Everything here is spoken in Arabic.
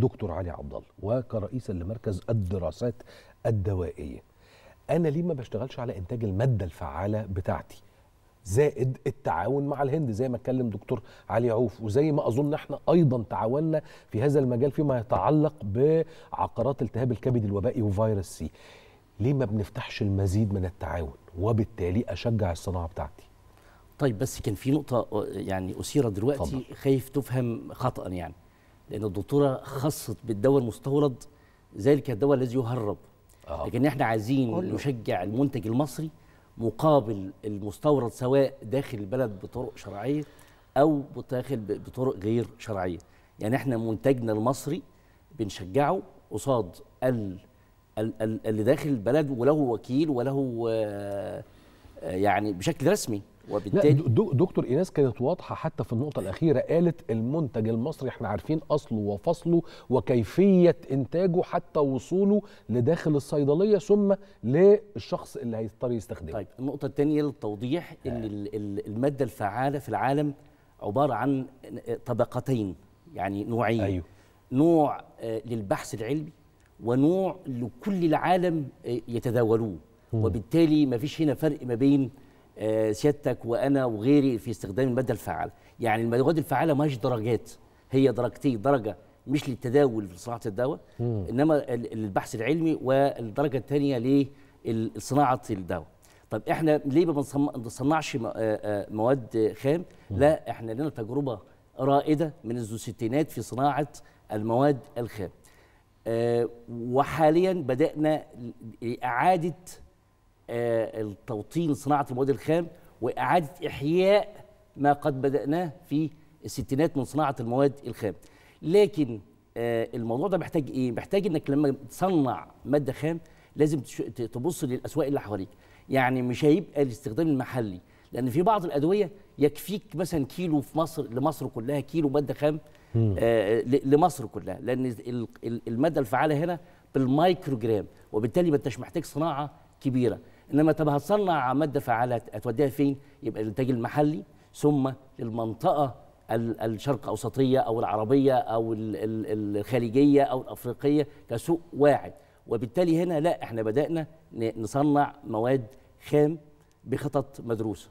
دكتور علي عبد الله وكرئيسا لمركز الدراسات الدوائيه انا ليه ما بشتغلش على انتاج الماده الفعاله بتاعتي زائد التعاون مع الهند زي ما اتكلم دكتور علي عوف وزي ما اظن احنا ايضا تعاوننا في هذا المجال فيما يتعلق بعقارات التهاب الكبد الوبائي وفيروس سي ليه ما بنفتحش المزيد من التعاون وبالتالي اشجع الصناعه بتاعتي طيب بس كان في نقطه يعني اثيرت دلوقتي خايف تفهم خطا يعني لان الدكتوره خصت بالدواء المستورد ذلك الدواء الذي يهرب آه. لكن احنا عايزين كله. نشجع المنتج المصري مقابل المستورد سواء داخل البلد بطرق شرعيه او داخل بطرق غير شرعيه يعني احنا منتجنا المصري بنشجعه قصاد اللي داخل البلد وله وكيل وله آه يعني بشكل رسمي وبالتالي دكتور ايناس كانت واضحه حتى في النقطه الاخيره قالت المنتج المصري احنا عارفين اصله وفصله وكيفيه انتاجه حتى وصوله لداخل الصيدليه ثم للشخص اللي هيضطر يستخدمه طيب النقطه الثانيه للتوضيح آه. ان الماده الفعاله في العالم عباره عن طبقتين يعني نوعين أيوه. نوع آه، للبحث العلمي ونوع لكل العالم آه، يتداولوه وبالتالي ما فيش هنا فرق ما بين آه، سيادتك وانا وغيري في استخدام الماده الفعاله يعني المواد الفعاله ماهيش درجات هي درجتين درجه مش للتداول في صناعه الدواء انما البحث العلمي والدرجه الثانيه لصناعه الدواء طب احنا ليه ما بنصنعش آه، آه، مواد خام لا احنا لنا تجربه رائده من الستينات في صناعه المواد الخام وحاليا بدانا اعاده آه، التوطين صناعه المواد الخام واعاده احياء ما قد بداناه في الستينات من صناعه المواد الخام لكن آه، الموضوع ده محتاج ايه محتاج انك لما تصنع ماده خام لازم تبص للاسواق اللي حواليك يعني مش هيبقى الاستخدام المحلي لان في بعض الادويه يكفيك مثلا كيلو في مصر لمصر كلها كيلو ماده خام آه، لمصر كلها لان الماده الفعاله هنا بالمايكروجرام وبالتالي ما انتش محتاج صناعه كبيره انما طب هتصنع ماده فعاله هتوديها فين؟ يبقى الانتاج المحلي ثم المنطقه الشرق اوسطيه او العربيه او الخليجيه او الافريقيه كسوق واعد وبالتالي هنا لا احنا بدانا نصنع مواد خام بخطط مدروسه